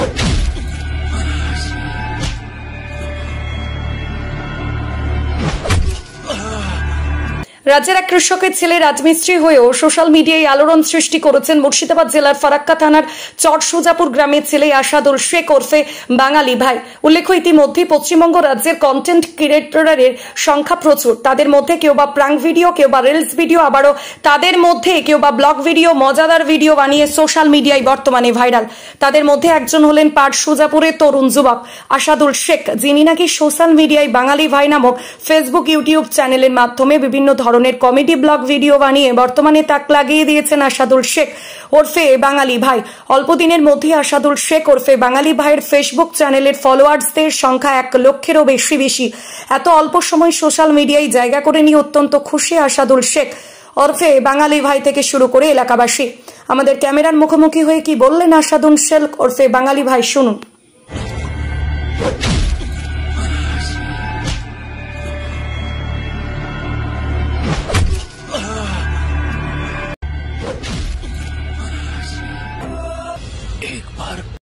Thank you. রাজ্যের এক কৃষকের ছেলে রাজমিস্ত্রি হয়েও সোশ্যাল মিডিয়ায় আলোড়ন সৃষ্টি করেছেন মুর্শিদাবাদ জেলার ফারাক্কা থানার চট সুজাপুর গ্রামের ছেলে আশাদুল শেখ ওরফে বাঙালি ভাই উল্লেখ্য ইতিমধ্যে পশ্চিমবঙ্গ রাজ্যের কন্টেন্ট ক্রিয়েটরের সংখ্যা প্রচুর তাদের মধ্যে কেউ বা প্রাং ভিডিও কেউ বা রিলস ভিডিও আবারও তাদের মধ্যে কেউ বা ব্লগ ভিডিও মজাদার ভিডিও বানিয়ে সোশ্যাল মিডিয়ায় বর্তমানে ভাইরাল তাদের মধ্যে একজন হলেন পাট সুজাপুরের তরুণ যুবক আশাদুল শেখ যিনি নাকি সোশ্যাল মিডিয়ায় বাঙালি ভাই নামক ফেসবুক ইউটিউব চ্যানেলের মাধ্যমে বিভিন্ন ধরনের ধরনের কমেডি ব্লগ ভিডিও বানিয়ে বর্তমানে তাক লাগিয়ে দিয়েছেন আসাদুল শেখ ওরফে বাঙালি ভাই অল্পদিনের মধ্যে আসাদুল শেখ ওরফে বাঙালি ভাইয়ের ফেসবুক চ্যানেলের ফলোয়ার্সদের সংখ্যা এক লক্ষেরও বেশি বেশি এত অল্প সময় সোশ্যাল মিডিয়ায় জায়গা করে নিয়ে অত্যন্ত খুশি আসাদুল শেখ অর্ফে বাঙালি ভাই থেকে শুরু করে এলাকাবাসী আমাদের ক্যামেরার মুখোমুখি হয়ে কি বললেন আসাদুল শেখ ওরফে বাঙালি ভাই শুনুন var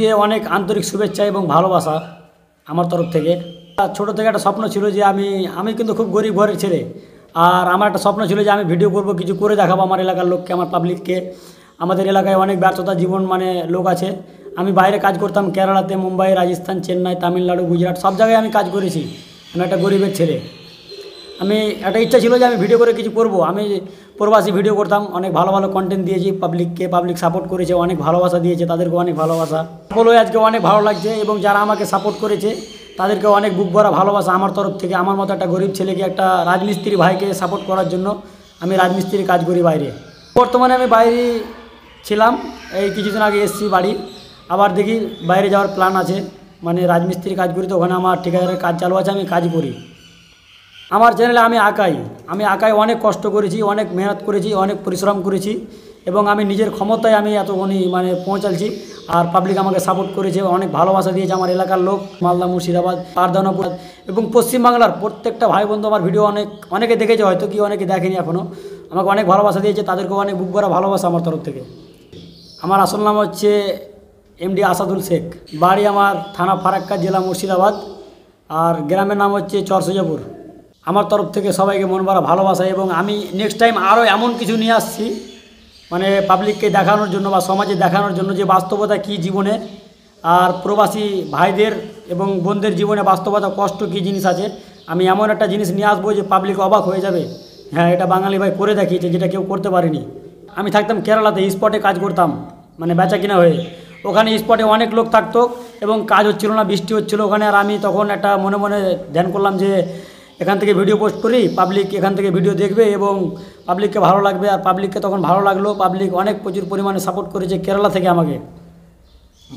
যে অনেক আন্তরিক শুভেচ্ছা এবং ভালোবাসা আমার তরফ থেকে ছোট থেকে একটা স্বপ্ন ছিল যে আমি আমি কিন্তু খুব গরিব ঘরের ছেলে আর আমার একটা স্বপ্ন ছিল যে আমি ভিডিও করব কিছু করে দেখাবো আমার এলাকার লোককে আমার পাবলিককে আমাদের এলাকায় অনেক ব্যর্থতা জীবন মানে লোক আছে আমি বাইরে কাজ করতাম কেরালাতে মুম্বাই রাজস্থান চেন্নাই তামিলনাড়ু গুজরাট সব জায়গায় আমি কাজ করেছি আমি একটা গরিবের ছেলে আমি একটা ইচ্ছা ছিল যে আমি ভিডিও করে কিছু করব আমি প্রবাসী ভিডিও করতাম অনেক ভালো ভালো কন্টেন্ট দিয়েছি পাবলিককে পাবলিক সাপোর্ট করেছে অনেক ভালোবাসা দিয়েছে তাদেরকে অনেক ভালোবাসা বলে আজকে অনেক ভালো লাগছে এবং যারা আমাকে সাপোর্ট করেছে তাদেরকে অনেক বুক ভরা ভালোবাসা আমার তরফ থেকে আমার মতো একটা গরিব ছেলেকে একটা রাজমিস্ত্রি ভাইকে সাপোর্ট করার জন্য আমি রাজমিস্ত্রির কাজ করি বাইরে বর্তমানে আমি বাইরে ছিলাম এই কিছুদিন আগে এসছি বাড়ি আবার দেখি বাইরে যাওয়ার প্ল্যান আছে মানে রাজমিস্ত্রির কাজ করি তো ওখানে আমার ঠিকাদারের কাজ চালু আছে আমি কাজ করি আমার চ্যানেলে আমি আঁকাই আমি আঁকাই অনেক কষ্ট করেছি অনেক মেহনত করেছি অনেক পরিশ্রম করেছি এবং আমি নিজের ক্ষমতায় আমি এতক্ষণই মানে পৌঁছালছি আর পাবলিক আমাকে সাপোর্ট করেছে অনেক ভালোবাসা দিয়েছে আমার এলাকার লোক মালদা মুর্শিদাবাদ পারদানপুর এবং পশ্চিমবাংলার প্রত্যেকটা ভাই বন্ধু আমার ভিডিও অনেক অনেকে দেখেছে হয়তো কি অনেকে দেখেনি এখনও আমাকে অনেক ভালোবাসা দিয়েছে তাদেরকেও অনেক বুক করা ভালোবাসা আমার তরফ থেকে আমার আসল নাম হচ্ছে এমডি আসাদুল শেখ বাড়ি আমার থানা ফারাক্কা জেলা মুর্শিদাবাদ আর গ্রামের নাম হচ্ছে চরসজাপুর আমার তরফ থেকে সবাইকে মন ভরা ভালোবাসা এবং আমি নেক্সট টাইম আরও এমন কিছু নিয়ে আসছি মানে পাবলিককে দেখানোর জন্য বা সমাজে দেখানোর জন্য যে বাস্তবতা কি জীবনে আর প্রবাসী ভাইদের এবং বোনদের জীবনে বাস্তবতা কষ্ট কি জিনিস আছে আমি এমন একটা জিনিস নিয়ে আসবো যে পাবলিক অবাক হয়ে যাবে হ্যাঁ এটা বাঙালি ভাই করে দেখিয়েছে যেটা কেউ করতে পারেনি আমি থাকতাম কেরালাতে স্পটে কাজ করতাম মানে বেচা কিনা হয়ে ওখানে স্পটে অনেক লোক থাকতো এবং কাজ হচ্ছিল না বৃষ্টি হচ্ছিল ওখানে আর আমি তখন একটা মনে মনে ধ্যান করলাম যে এখান থেকে ভিডিও পোস্ট করি পাবলিক এখান থেকে ভিডিও দেখবে এবং পাবলিককে ভালো লাগবে আর পাবলিককে তখন ভালো লাগলো পাবলিক অনেক প্রচুর পরিমাণে সাপোর্ট করেছে কেরালা থেকে আমাকে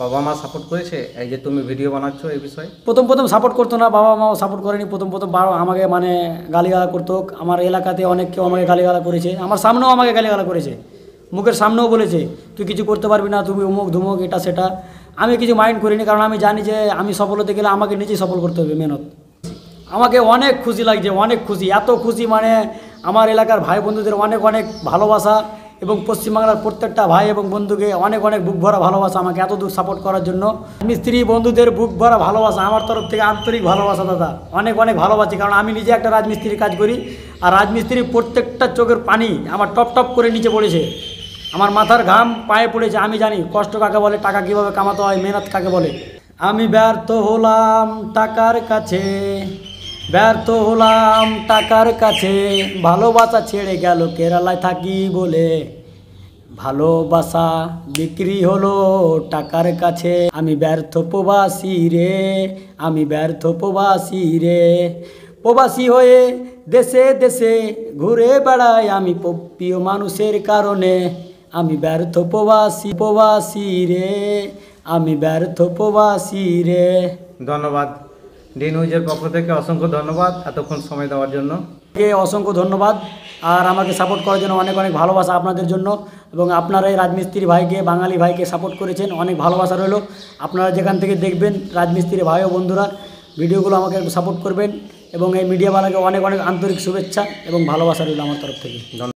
বাবা মা সাপোর্ট করেছে এই যে তুমি ভিডিও বানাচ্ছ এই বিষয়ে প্রথম প্রথম সাপোর্ট করতো না বাবা মাও সাপোর্ট করেনি প্রথম প্রথম বাবা আমাকে মানে গালিগালা করতো আমার এলাকাতে অনেক কেউ আমাকে গালিগালা করেছে আমার সামনেও আমাকে গালিগালা করেছে মুখের সামনেও বলেছে তুই কিছু করতে পারবি না তুমি উমুক ধুমুক এটা সেটা আমি কিছু মাইন্ড করিনি কারণ আমি জানি যে আমি সফল হতে গেলে আমাকে নিজেই সফল করতে হবে মেহনত আমাকে অনেক খুশি লাগছে অনেক খুশি এত খুশি মানে আমার এলাকার ভাই বন্ধুদের অনেক অনেক ভালোবাসা এবং পশ্চিমবাংলার প্রত্যেকটা ভাই এবং বন্ধুকে অনেক অনেক বুক ভরা ভালোবাসা আমাকে এত দূর সাপোর্ট করার জন্য আমি স্ত্রী বন্ধুদের বুক ভরা ভালোবাসা আমার তরফ থেকে আন্তরিক ভালোবাসা দাদা অনেক অনেক ভালোবাসি কারণ আমি নিজে একটা রাজমিস্ত্রির কাজ করি আর রাজমিস্ত্রির প্রত্যেকটা চোখের পানি আমার টপ টপ করে নিচে পড়েছে আমার মাথার ঘাম পায়ে পড়েছে আমি জানি কষ্ট কাকে বলে টাকা কীভাবে কামাতে হয় মেহনত কাকে বলে আমি ব্যর্থ হলাম টাকার কাছে ব্যর্থ হলাম টাকার কাছে ভালোবাসা ছেড়ে গেল কেরালায় থাকি বলে ভালোবাসা বিক্রি হলো টাকার কাছে আমি ব্যর্থ প্রবাসী রে আমি ব্যর্থ প্রবাসী রে প্রবাসী হয়ে দেশে দেশে ঘুরে বেড়াই আমি প্রিয় মানুষের কারণে আমি ব্যর্থ প্রবাসী প্রবাসী রে আমি ব্যর্থ প্রবাসী রে ধন্যবাদ ডি নিউজের পক্ষ থেকে অসংখ্য ধন্যবাদ এতক্ষণ সময় দেওয়ার জন্য অসংখ্য ধন্যবাদ আর আমাকে সাপোর্ট করার জন্য অনেক অনেক ভালোবাসা আপনাদের জন্য এবং আপনারা এই রাজমিস্ত্রি ভাইকে বাঙালি ভাইকে সাপোর্ট করেছেন অনেক ভালোবাসা রইল আপনারা যেখান থেকে দেখবেন রাজমিস্ত্রি ভাই ও বন্ধুরা ভিডিওগুলো আমাকে সাপোর্ট করবেন এবং এই মিডিয়াওয়ালাকে অনেক অনেক আন্তরিক শুভেচ্ছা এবং ভালোবাসা রইল আমার তরফ থেকে ধন্যবাদ